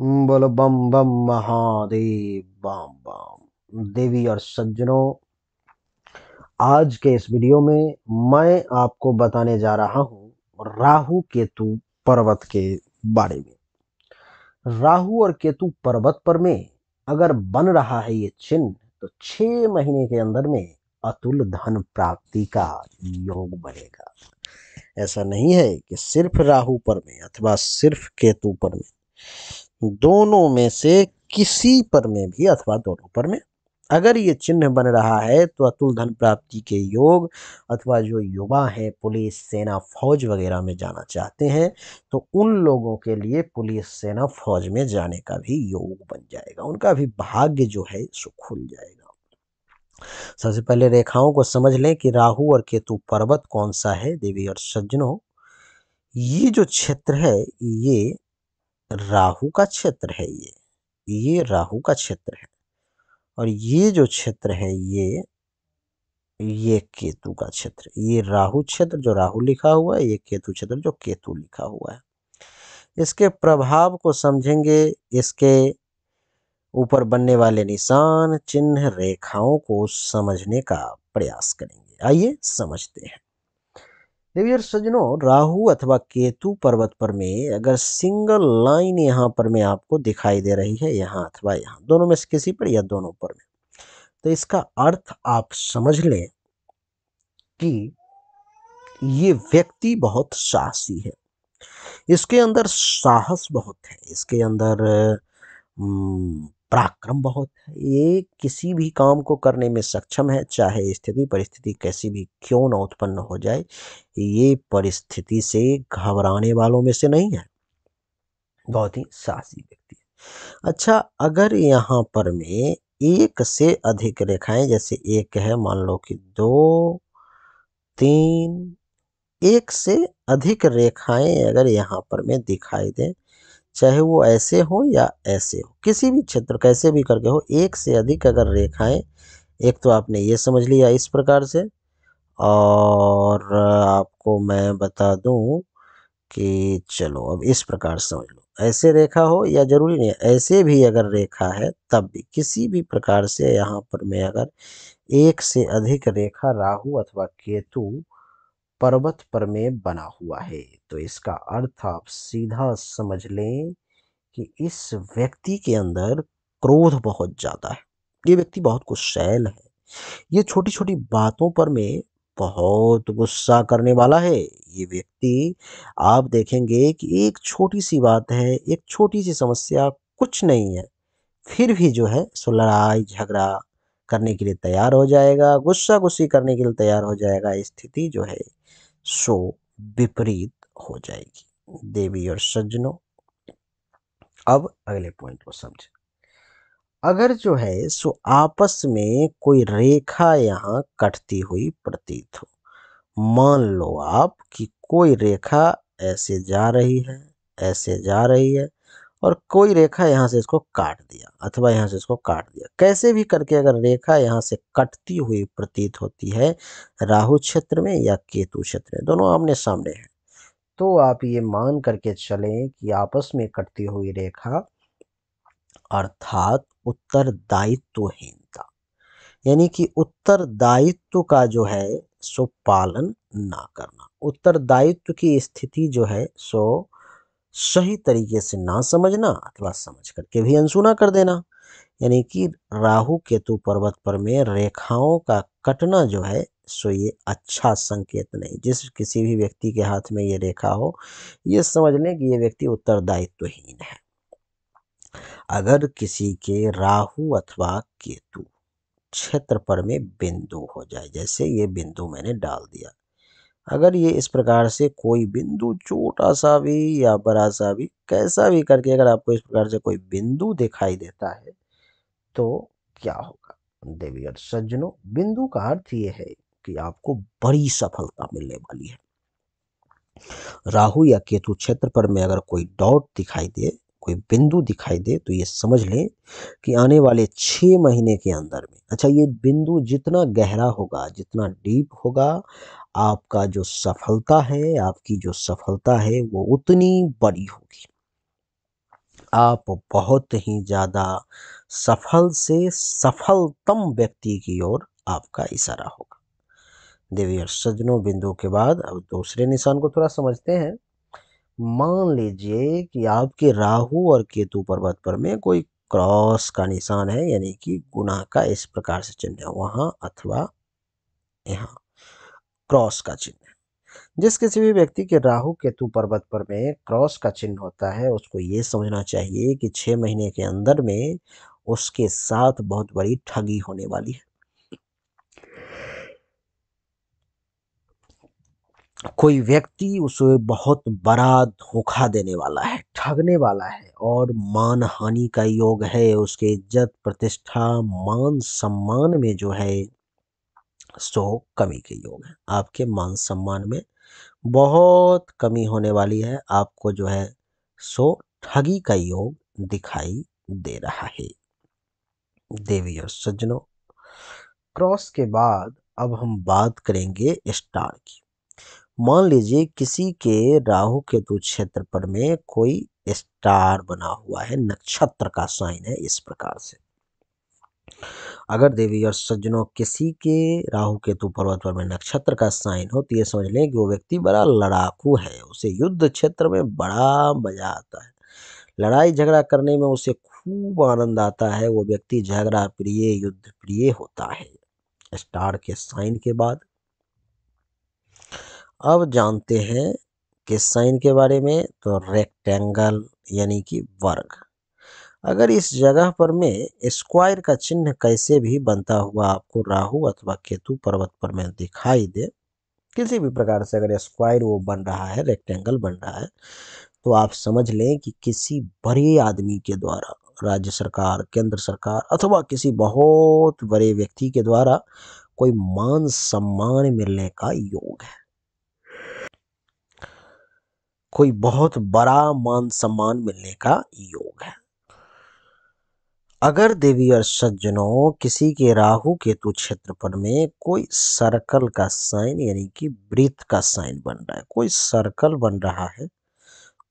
बोलो बम बम महादेव बम बम देवी और सज्जनों आज के इस वीडियो में मैं आपको बताने जा रहा हूं राहु केतु पर्वत के बारे में राहु और केतु पर्वत पर में अगर बन रहा है ये चिन्ह तो छह महीने के अंदर में अतुल धन प्राप्ति का योग बनेगा ऐसा नहीं है कि सिर्फ राहु पर में अथवा सिर्फ केतु पर में दोनों में से किसी पर में भी अथवा दोनों पर में अगर ये चिन्ह बन रहा है तो अतुल धन प्राप्ति के योग अथवा जो युवा हैं पुलिस सेना फौज वगैरह में जाना चाहते हैं तो उन लोगों के लिए पुलिस सेना फौज में जाने का भी योग बन जाएगा उनका भी भाग्य जो है सो खुल जाएगा सबसे पहले रेखाओं को समझ लें कि राहु और केतु पर्वत कौन सा है देवी और सज्जनों ये जो क्षेत्र है ये राहु का क्षेत्र है ये ये राहु का क्षेत्र है और ये जो क्षेत्र है ये ये केतु का क्षेत्र ये राहु क्षेत्र जो राहु लिखा हुआ है ये केतु क्षेत्र जो केतु लिखा हुआ है इसके प्रभाव को समझेंगे इसके ऊपर बनने वाले निशान चिन्ह रेखाओं को समझने का प्रयास करेंगे आइए समझते हैं देवी और राहु अथवा केतु पर्वत पर में अगर सिंगल लाइन यहाँ पर में आपको दिखाई दे रही है यहाँ अथवा यहाँ दोनों में से किसी पर या दोनों पर में तो इसका अर्थ आप समझ लें कि ये व्यक्ति बहुत साहसी है इसके अंदर साहस बहुत है इसके अंदर पराक्रम बहुत है ये किसी भी काम को करने में सक्षम है चाहे स्थिति परिस्थिति कैसी भी क्यों ना उत्पन्न हो जाए ये परिस्थिति से घबराने वालों में से नहीं है बहुत ही साहसी व्यक्ति है अच्छा अगर यहाँ पर में एक से अधिक रेखाएं जैसे एक है मान लो कि दो तीन एक से अधिक रेखाएं अगर यहाँ पर में दिखाई दें चाहे वो ऐसे हो या ऐसे हो किसी भी क्षेत्र कैसे भी करके हो एक से अधिक अगर रेखाएं एक तो आपने ये समझ लिया इस प्रकार से और आपको मैं बता दूं कि चलो अब इस प्रकार समझ लो ऐसे रेखा हो या जरूरी नहीं ऐसे भी अगर रेखा है तब भी किसी भी प्रकार से यहाँ पर मैं अगर एक से अधिक रेखा राहु अथवा केतु पर्वत पर में बना हुआ है तो इसका अर्थ आप सीधा समझ लें कि इस व्यक्ति के अंदर क्रोध बहुत ज़्यादा है ये व्यक्ति बहुत कुशैल है ये छोटी छोटी बातों पर में बहुत गुस्सा करने वाला है ये व्यक्ति आप देखेंगे कि एक छोटी सी बात है एक छोटी सी समस्या कुछ नहीं है फिर भी जो है सो लड़ाई झगड़ा करने के लिए तैयार हो जाएगा गुस्सा गुस्सी करने के लिए तैयार हो जाएगा स्थिति जो है सो विपरीत हो जाएगी देवी और सज्जनों अब अगले पॉइंट को समझे अगर जो है सो आपस में कोई रेखा यहाँ कटती हुई प्रतीत हो मान लो आप कि कोई रेखा ऐसे जा रही है ऐसे जा रही है और कोई रेखा यहाँ से इसको काट दिया अथवा यहाँ से इसको काट दिया कैसे भी करके अगर रेखा यहाँ से कटती हुई प्रतीत होती है राहु क्षेत्र में या केतु क्षेत्र में दोनों आमने सामने हैं तो आप ये मान करके चलें कि आपस में कटती हुई रेखा अर्थात उत्तरदायित्वहीनता यानी कि उत्तरदायित्व का जो है सो पालन ना करना उत्तरदायित्व की स्थिति जो है सो सही तरीके से ना समझना अथवा समझ करके भी अनसुना कर देना यानी कि राहु केतु पर्वत पर में रेखाओं का कटना जो है सो ये अच्छा संकेत नहीं जिस किसी भी व्यक्ति के हाथ में ये रेखा हो ये समझ लें कि ये व्यक्ति उत्तरदायित्वहीन तो है अगर किसी के राहु अथवा केतु क्षेत्र पर में बिंदु हो जाए जैसे ये बिंदु मैंने डाल दिया अगर ये इस प्रकार से कोई बिंदु छोटा सा भी या बड़ा सा भी कैसा भी करके अगर आपको इस प्रकार से कोई बिंदु दिखाई देता है तो क्या होगा देवी और सज्जनों बिंदु का अर्थ ये है कि आपको बड़ी सफलता मिलने वाली है राहु या केतु क्षेत्र पर में अगर कोई डॉट दिखाई दे कोई बिंदु दिखाई दे तो ये समझ लें कि आने वाले छः महीने के अंदर में अच्छा ये बिंदु जितना गहरा होगा जितना डीप होगा आपका जो सफलता है आपकी जो सफलता है वो उतनी बड़ी होगी आप बहुत ही ज़्यादा सफल से सफलतम व्यक्ति की ओर आपका इशारा होगा देवी और सजनों बिंदु के बाद अब दूसरे निशान को थोड़ा समझते हैं मान लीजिए कि आपके राहु और केतु पर्वत पर में कोई क्रॉस का निशान है यानी कि गुना का इस प्रकार से चिन्ह है वहाँ अथवा यहाँ क्रॉस का चिन्ह जिस किसी भी व्यक्ति के राहु केतु पर्वत पर में क्रॉस का चिन्ह होता है उसको ये समझना चाहिए कि छः महीने के अंदर में उसके साथ बहुत बड़ी ठगी होने वाली है कोई व्यक्ति उसे बहुत बड़ा धोखा देने वाला है ठगने वाला है और मान हानि का योग है उसके इज्जत प्रतिष्ठा मान सम्मान में जो है सो कमी के योग है आपके मान सम्मान में बहुत कमी होने वाली है आपको जो है सो ठगी का योग दिखाई दे रहा है देवी और सज्जनों क्रॉस के बाद अब हम बात करेंगे स्टार की मान लीजिए किसी के राहु केतु क्षेत्र पर में कोई स्टार बना हुआ है नक्षत्र का साइन है इस प्रकार से अगर देवी और सज्जनों किसी के राहु केतु पर्वत पर में नक्षत्र का साइन हो तो ये समझ लें कि वो व्यक्ति बड़ा लड़ाकू है उसे युद्ध क्षेत्र में बड़ा मजा आता है लड़ाई झगड़ा करने में उसे खूब आनंद आता है वो व्यक्ति झगड़ा प्रिय युद्ध प्रिय होता है स्टार के साइन के बाद अब जानते हैं कि साइन के बारे में तो रेक्टेंगल यानी कि वर्ग अगर इस जगह पर मैं स्क्वायर का चिन्ह कैसे भी बनता हुआ आपको राहु अथवा केतु पर्वत पर मैं दिखाई दे किसी भी प्रकार से अगर स्क्वायर वो बन रहा है रेक्टेंगल बन रहा है तो आप समझ लें कि किसी बड़े आदमी के द्वारा राज्य सरकार केंद्र सरकार अथवा किसी बहुत बड़े व्यक्ति के द्वारा कोई मान सम्मान मिलने का योग है कोई बहुत बड़ा मान सम्मान मिलने का योग है अगर देवी और सज्जनों किसी के राहु केतु क्षेत्र पर में कोई सर्कल का साइन यानी कि वृत्त का साइन बन रहा है कोई सर्कल बन रहा है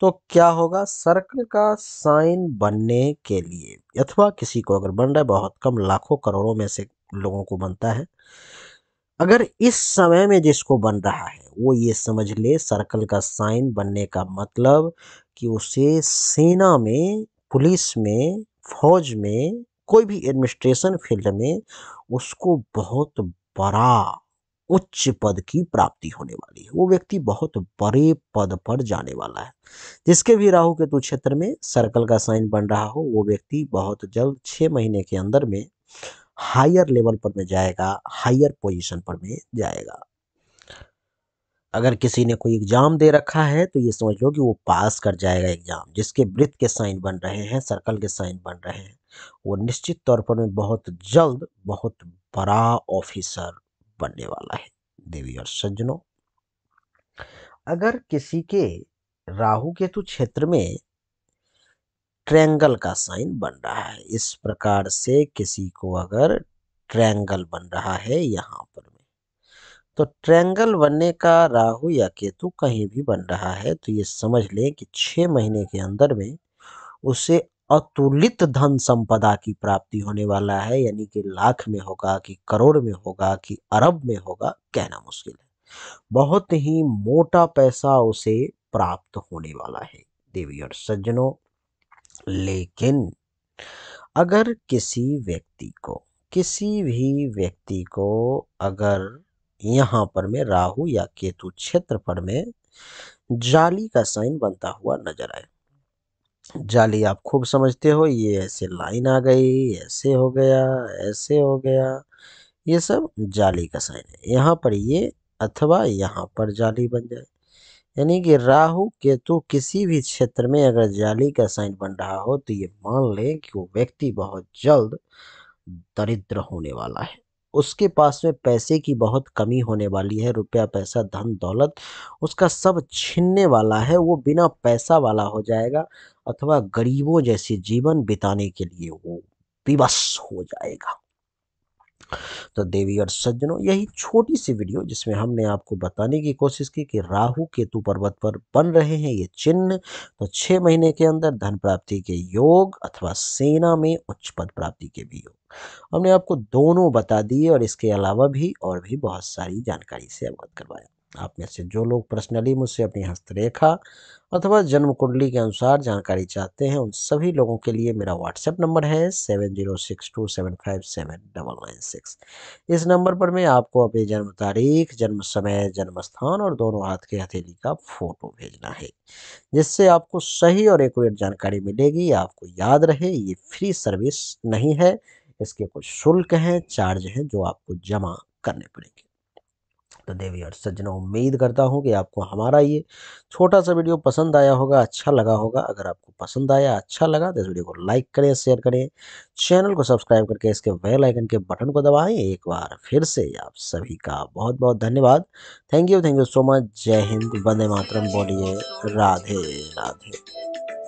तो क्या होगा सर्कल का साइन बनने के लिए अथवा किसी को अगर बन रहा है बहुत कम लाखों करोड़ों में से लोगों को बनता है अगर इस समय में जिसको बन रहा है वो ये समझ ले सर्कल का साइन बनने का मतलब कि उसे सेना में पुलिस में फौज में कोई भी एडमिनिस्ट्रेशन फील्ड में उसको बहुत बड़ा उच्च पद की प्राप्ति होने वाली है वो व्यक्ति बहुत बड़े पद पर जाने वाला है जिसके भी राहु केतु क्षेत्र में सर्कल का साइन बन रहा हो वो व्यक्ति बहुत जल्द छः महीने के अंदर में हायर लेवल पर में जाएगा हायर पोजीशन पर में जाएगा अगर किसी ने कोई एग्जाम दे रखा है तो ये समझ लो कि वो पास कर जाएगा एग्जाम जिसके वृत्त के साइन बन रहे हैं सर्कल के साइन बन रहे हैं वो निश्चित तौर पर में बहुत जल्द बहुत बड़ा ऑफिसर बनने वाला है देवी और सज्जनों अगर किसी के राहु केतु क्षेत्र में ट्रैंगल का साइन बन रहा है इस प्रकार से किसी को अगर ट्रैंगल बन रहा है यहाँ पर में तो ट्रैंगल बनने का राहु या केतु कहीं भी बन रहा है तो ये समझ लें कि छः महीने के अंदर में उसे अतुलित धन संपदा की प्राप्ति होने वाला है यानी कि लाख में होगा कि करोड़ में होगा कि अरब में होगा कहना मुश्किल है बहुत ही मोटा पैसा उसे प्राप्त होने वाला है देवी और सज्जनों लेकिन अगर किसी व्यक्ति को किसी भी व्यक्ति को अगर यहाँ पर में राहु या केतु क्षेत्र पर में जाली का साइन बनता हुआ नजर आए जाली आप खूब समझते हो ये ऐसे लाइन आ गई ऐसे हो गया ऐसे हो गया ये सब जाली का साइन है यहाँ पर ये अथवा यहाँ पर जाली बन जाए यानी कि राहु केतु किसी भी क्षेत्र में अगर जाली का साइन बन रहा हो तो ये मान लें कि वो व्यक्ति बहुत जल्द दरिद्र होने वाला है उसके पास में पैसे की बहुत कमी होने वाली है रुपया पैसा धन दौलत उसका सब छीनने वाला है वो बिना पैसा वाला हो जाएगा अथवा गरीबों जैसे जीवन बिताने के लिए वो विवश हो जाएगा तो देवी और सज्जनों यही छोटी सी वीडियो जिसमें हमने आपको बताने की कोशिश की कि राहु केतु पर्वत पर बन रहे हैं ये चिन्ह तो छः महीने के अंदर धन प्राप्ति के योग अथवा सेना में उच्च पद प्राप्ति के भी योग हमने आपको दोनों बता दिए और इसके अलावा भी और भी बहुत सारी जानकारी से अवगत करवाया आप में से जो लोग पर्सनली मुझसे अपनी हस्तरेखा अथवा जन्म कुंडली के अनुसार जानकारी चाहते हैं उन सभी लोगों के लिए मेरा व्हाट्सएप नंबर है seven zero six two seven five seven double nine six इस नंबर पर मैं आपको अपनी जन्म तारीख जन्म समय जन्म स्थान और दोनों हाथ की हथेली का फोटो भेजना है जिससे आपको सही और एकट जानकारी मिलेगी आपको याद रहे ये फ्री सर्विस नहीं है इसके कुछ शुल्क हैं चार्ज हैं जो आपको जमा करने पड़ेंगे देवी और सज्जनों उम्मीद करता हूँ कि आपको हमारा ये छोटा सा वीडियो पसंद आया होगा अच्छा लगा होगा अगर आपको पसंद आया अच्छा लगा तो इस वीडियो को लाइक करें शेयर करें चैनल को सब्सक्राइब करके इसके बेल आइकन के बटन को दबाएं एक बार फिर से आप सभी का बहुत बहुत धन्यवाद thank you thank you so much जय हिंद वंदे मातरम बोलिए राधे राधे